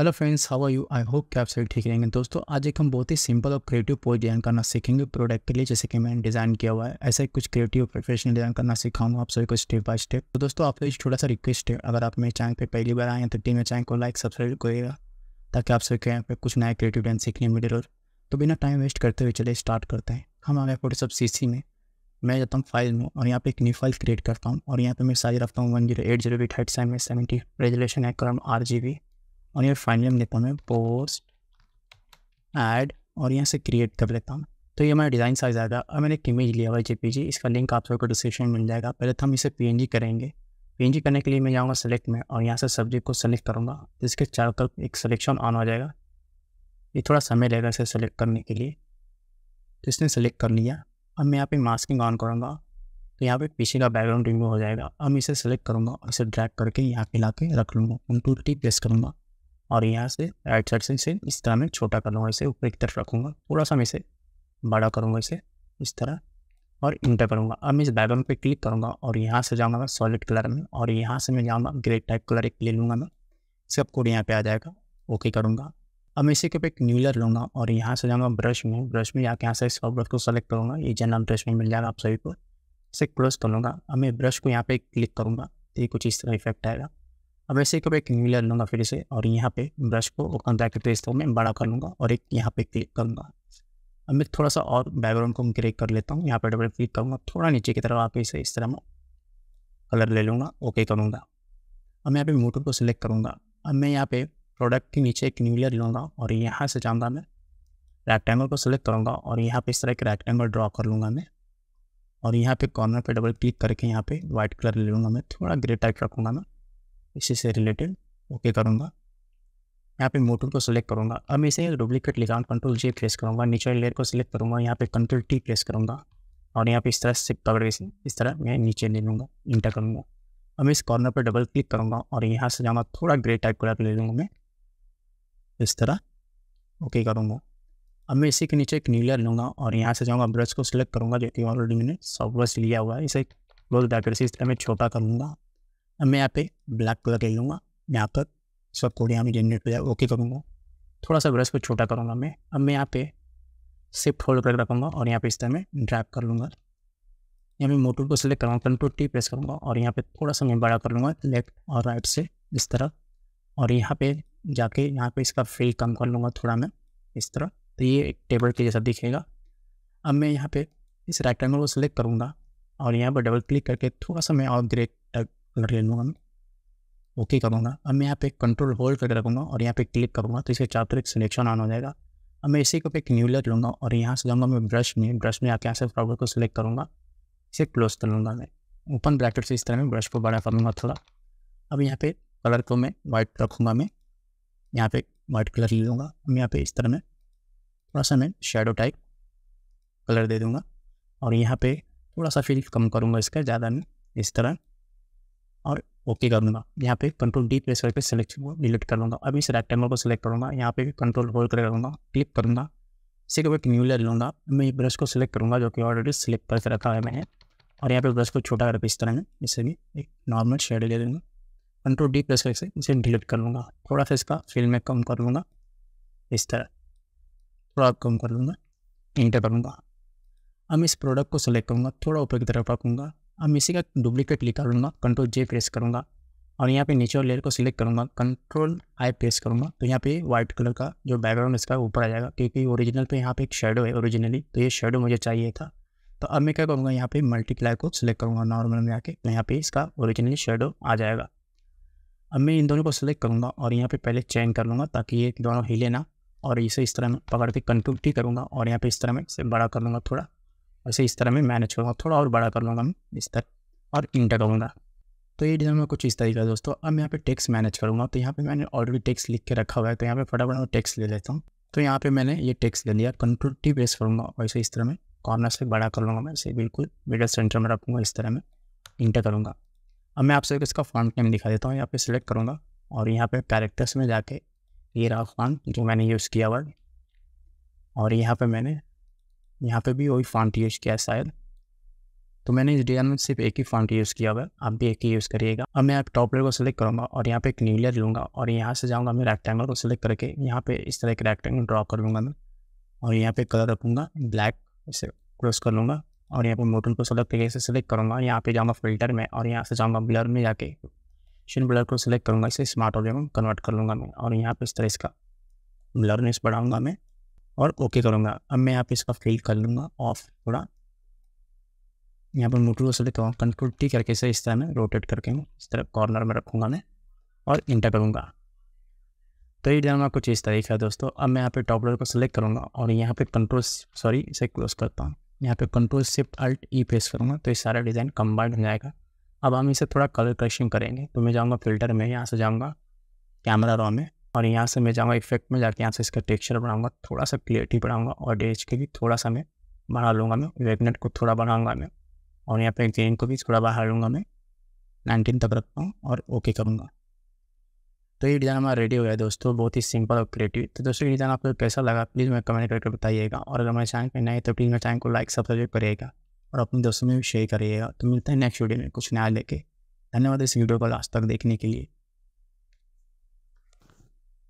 hello friends how are you I hope कि आप सभी ठीक रहेंगे दोस्तों आज एक हम बहुत ही सिंपल और क्रिएटिव पोज डिज़ाइन करना सीखेंगे प्रोडक्ट के लिए जैसे कि मैंने डिज़ाइन किया हुआ है ऐसा ही कुछ क्रिएटिव प्रोफेशनल डिज़ाइन करना सिखाऊंगा आप सभी को स्टेप बाय स्टेप तो दोस्तों आपसे एक छोटा सा रिक्वेस्ट है अगर आप मेरे चैनल पर पहली बार आए हैं तो टीम में चैनल को लाइक सब्सक्राइब करिएगा ताकि आप सभी यहाँ पर कुछ नया क्रिएटिव डिज़ाइन सीखने मिले और तो बिना टाइम वेस्ट करते हुए चले स्टार्ट करते हैं हम आगे गए फोटोशॉप सी सी में मैं जाता हूँ फाइल में और यहाँ पे एक न्यू फाइल क्रिएट करता हूँ और यहाँ पे मैं साइज रखता हूँ one zero eight zero bit head seven seventy resolution है क्रम आर जी बी और ये फाइनली हम देता हूँ मैं पोस्ट ऐड और यहाँ से क्रिएट कर लेता हूँ तो ये हमारा डिज़ाइन साइज आएगा अब मैंने एक इमेज लिया हुआ है जे इसका लिंक आप सबको डिस्क्रिप्शन मिल जाएगा पहले तो हम इसे पी करेंगे पी करने के लिए मैं जाऊँगा सेलेक्ट में और यहाँ से सब्जेक्ट को सेलेक्ट करूँगा जिसके चार कल एक सिलेक्शन ऑन हो जाएगा ये थोड़ा समय लगेगा इसे सेलेक्ट करने के लिए तो इसने सेलेक्ट कर लिया अब मैं यहाँ पे मास्किंग ऑन करूँगा तो यहाँ पे पीछे का बैकग्राउंड रिमूव हो जाएगा अब इसे सेलेक्ट करूँगा और इसे ड्रैग करके यहाँ पे ला के रख लूँगा कंट्रोल टी प्रेस करूँगा और यहाँ से राइट साइड से इसे इस तरह मैं छोटा कर लूँगा इसे ऊपर की तरफ रखूँगा थोड़ा सा मैं इसे बड़ा करूँगा इसे इस तरह और इंटर करूँगा अब मैं इस बैकग्राउंड पे क्लिक करूँगा और यहाँ से जाऊँगा मैं सॉलिड कलर में और यहाँ से मैं जाऊँगा ग्रे टाइप कलर एक ले लूँगा मैं सब कोड यहाँ पर आ जाएगा ओके करूँगा अब मैं इसी के पे एक न्यूलर लूँगा और यहाँ से जाऊँगा ब्रश में ब्रश में जाकर यहाँ से सॉफ्ट ब्रश को सेलेक्ट करूँगा ये जनरल ब्रश में मिल जाएगा आप सभी को इसे क्लोज कर लूँगा अब मैं ब्रश को यहाँ पर क्लिक करूँगा तो ये कुछ इस तरह इफेक्ट आएगा अब ऐसे को मैं एक न्यूलर लूँगा फिर से और यहाँ पे ब्रश को कंट्रैक्ट करते इसको मैं बड़ा कर लूँगा और एक यहाँ पे क्लिक करूँगा अब मैं थोड़ा सा और बैकग्राउंड को ग्रे कर लेता हूँ यहाँ पर डबल क्लिक करूँगा थोड़ा नीचे की तरफ आप इसे इस तरह मैं कलर ले लूँगा ओके करूँगा अब मैं यहाँ पे मोटर को सिलेक्ट करूँगा अब मैं यहाँ पे प्रोडक्ट के नीचे एक न्यूलर लूँगा और यहाँ से जाऊँगा मैं रेक्टेंगल को सिलेक्ट करूँगा और यहाँ पे इस तरह एक रेक्टेंगल ड्रॉ कर लूँगा मैं और यहाँ पे कॉर्नर पे डबल क्लिक करके यहाँ पे वाइट कलर ले लूँगा मैं थोड़ा ग्रे टाइप रखूँगा मैं इसी से रिलेटेड ओके करूँगा यहाँ पे मोटर को सिलेक्ट करूँगा अब इसे डुप्लीकेट लिखा कंट्रोल जे प्लेस करूँगा नीचे लेयर को सिलेक्ट करूँगा यहाँ पे कंट्रोल टी प्लेस करूँगा और यहाँ पे इस तरह से पकड़ इसे इस तरह मैं नीचे ले लूँगा इंटर करूँगा अब मैं इस कॉर्नर पर डबल क्लिक करूँगा और यहाँ से जाना थोड़ा ग्रे टाइप कलर ले लूँगा मैं इस तरह ओके करूँगा अब मैं इसी के नीचे एक नीलर लूँगा और यहाँ से जाऊँगा ब्रश को सिलेक्ट करूँगा जो कि ऑलरेडी मैंने सॉफ्ट ब्रश लिया हुआ है इसे क्लोज डाकर इस तरह मैं छोटा करूँगा अब मैं यहाँ पे ब्लैक कलर ले लूँगा यहाँ पर सब कोड यहाँ में जनरेट हो जाए ओके करूँगा थोड़ा सा ब्रश को छोटा करूँगा मैं अब मैं यहाँ पे सिफ्ट होल्ड करके रखूँगा और यहाँ पे इस तरह में ड्रैप कर लूँगा यहाँ पे मोटर को सिलेक्ट करूँगा कंट्रोल टी प्रेस करूँगा और यहाँ पे थोड़ा सा मैं बड़ा कर लूँगा लेफ्ट और राइट से इस तरह और यहाँ पे जाके यहाँ पे इसका फ्री कम कर लूँगा थोड़ा मैं इस तरह तो ये एक टेबल के जैसा दिखेगा अब मैं यहाँ पे इस रेक्टेंगल को सिलेक्ट करूँगा और यहाँ पर डबल क्लिक करके थोड़ा सा मैं और ग्रे कलर ले लूँगा मैं ओके करूँगा अब मैं यहाँ पे कंट्रोल होल्ड करके रखूँगा और यहाँ पे क्लिक करूँगा तो इसके चार तरफ सिलेक्शन ऑन हो जाएगा अब मैं इसी को पे लेट लूँगा और यहाँ से जाऊँगा मैं ब्रश में ब्रश में आके यहाँ से फ्लावर को सिलेक्ट करूँगा इसे क्लोज कर लूँगा मैं ओपन ब्रैकेट से इस तरह में ब्रश को बड़ा कर लूँगा थोड़ा अब यहाँ पे कलर को मैं वाइट रखूँगा मैं यहाँ पे वाइट कलर ले लूँगा अब यहाँ पे इस तरह में थोड़ा सा मैं शेडो टाइप कलर दे दूँगा और यहाँ पे थोड़ा सा फील कम करूँगा इसका ज़्यादा नहीं इस तरह और ओके कर दूंगा यहाँ पे कंट्रोल डी प्रेस करके सिलेक्शन को डिलीट कर लूँगा अभी इस रेक्टेंगल को सिलेक्ट करूँगा यहाँ पे भी कंट्रोल होल्ड कर लूँगा क्लिक करूँगा इसी के बाद न्यू ले लूँगा मैं ब्रश को सिलेक्ट करूँगा जो कि ऑलरेडी सिलेक्ट करके रखा है मैंने और यहाँ पे ब्रश को छोटा करके इस तरह में इसे भी एक नॉर्मल शेड ले लूँगा कंट्रोल डी प्रेस करके इसे डिलीट कर लूँगा थोड़ा सा इसका फील में कम कर लूँगा इस तरह थोड़ा कम कर लूँगा इंटर करूँगा अब इस प्रोडक्ट को सिलेक्ट करूँगा थोड़ा ऊपर की तरफ रखूँगा अब इसी का डुप्लीकेट निकालूंगा कंट्रोल जे प्रेस करूँगा और यहाँ पे और लेयर को सिलेक्ट करूँगा कंट्रोल आई प्रेस करूँगा तो यहाँ पे व्हाइट कलर का जो बैकग्राउंड इसका ऊपर आ जाएगा क्योंकि ओरिजिनल पे यहाँ पे एक शेडो है ओरिजिनली तो ये शेडो मुझे चाहिए था तो अब मैं क्या करूँगा यहाँ पे मल्टीप्लाई को सिलेक्ट करूँगा नॉर्मल में आके तो यहाँ पे इसका ओरिजिनली शेडो आ जाएगा अब मैं इन दोनों को सिलेक्ट करूँगा और यहाँ पर पहले चेंज कर लूँगा ताकि ये दोनों हिले ना और इसे इस तरह में पकड़ के कंट्रोल टी करूँगा और यहाँ पर इस तरह में इसे बड़ा कर लूँगा थोड़ा वैसे इस तरह मैं मैनेज करूँगा थोड़ा और बड़ा कर लूँगा मैं इस तरह और इंटर करूँगा तो ये डिज़ाइन में कुछ इस तरीका दोस्तों अब मैं यहाँ पे टेक्स मैनेज करूँगा तो यहाँ पे मैंने ऑलरेडी टेक्स लिख के रखा हुआ है तो यहाँ पे फटाफट मैं टेक्स ले लेता हूँ तो यहाँ पे मैंने ये टेक्स ले लिया कंट्रोल टी बेस करूँगा वैसे इस तरह में कॉर्नर से बड़ा कर लूँगा मैं इसे बिल्कुल मिडल सेंटर में रखूँगा इस तरह में इंटर करूँगा अब मैं आपसे इसका फॉन्ट नेम दिखा देता हूँ यहाँ पे सिलेक्ट करूँगा और यहाँ पे कैरेक्टर्स में जाके ये रहा फॉन्ट जो मैंने यूज़ किया वर्ड और यहाँ पे मैंने यहाँ पे भी वही फ़ॉन्ट यूज़ किया है शायद तो मैंने इस डिज़ाइन में सिर्फ एक ही फ़ॉन्ट यूज़ किया हुआ है आप भी एक ही यूज़ करिएगा अब मैं आप टॉप लेयर को सिलेक्ट करूँगा और यहाँ पे एक न्यूलियर लूँगा और यहाँ से जाऊँगा मैं रेक्टेंगल को सिलेक्ट करके यहाँ पे इस तरह के रेक्टेंगल ड्रॉ कर लूँगा मैं और यहाँ पे कलर रखूँगा ब्लैक इसे क्रॉस कर लूँगा और यहाँ पे मोटर को सिलेक्ट करके इसे सिलेक्ट करूँगा यहाँ पे जाऊँगा फिल्टर में और यहाँ से जाऊँगा ब्लर में जाके शिन ब्लर को सिलेक्ट करूँगा इसे स्मार्ट ऑब्जेक्ट में कन्वर्ट कर लूँगा मैं और यहाँ पर इस तरह इसका ब्लरनेस बढ़ाऊँगा मैं और ओके करूँगा अब मैं यहाँ पे इसका फिल कर लूँगा ऑफ थोड़ा यहाँ पर मोटर से सेलेक्ट कंट्रोल टी करके इसे इस तरह में रोटेट करके इस तरह कॉर्नर में रखूँगा मैं और इंटर करूँगा तो ये जानना कुछ इस तरीका है दोस्तों अब मैं यहाँ पे टॉप को सिलेक्ट करूँगा और यहाँ पे कंट्रोल सॉरी इसे क्लोज करता हूँ यहाँ पे control shift alt E press करूँगा तो ये सारा डिज़ाइन कम्बाइंड हो जाएगा अब हम इसे थोड़ा कलर क्रशिंग करेंगे तो मैं जाऊँगा फिल्टर में यहाँ से जाऊँगा कैमरा रॉ में और यहाँ से मैं जाऊँगा इफेक्ट में जाके यहाँ से इसका टेक्सचर बढ़ाऊँगा थोड़ा सा क्लियरिटी बढ़ाऊँगा और डेज के भी थोड़ा सा मैं बढ़ा लूँगा मैं वेगनेट को थोड़ा बढ़ाऊँगा मैं और यहाँ पे ग्रेन को भी थोड़ा बढ़ा लूँगा मैं नाइनटीन तक रखता हूँ और ओके करूँगा तो ये डिज़ाइन हमारा रेडी हो गया दोस्तों बहुत ही सिंपल और क्रिएटिव तो दोस्तों ये डिज़ाइन आपको कैसा लगा प्लीज़ मैं कमेंट करके बताइएगा और अगर मेरे चैनल पर नए तो प्लीज़ मेरे चैनल को लाइक सब्सक्राइब करिएगा और अपने दोस्तों में भी शेयर करिएगा तो मिलता है नेक्स्ट वीडियो में कुछ नया लेके धन्यवाद इस वीडियो को लास्ट तक देखने के लिए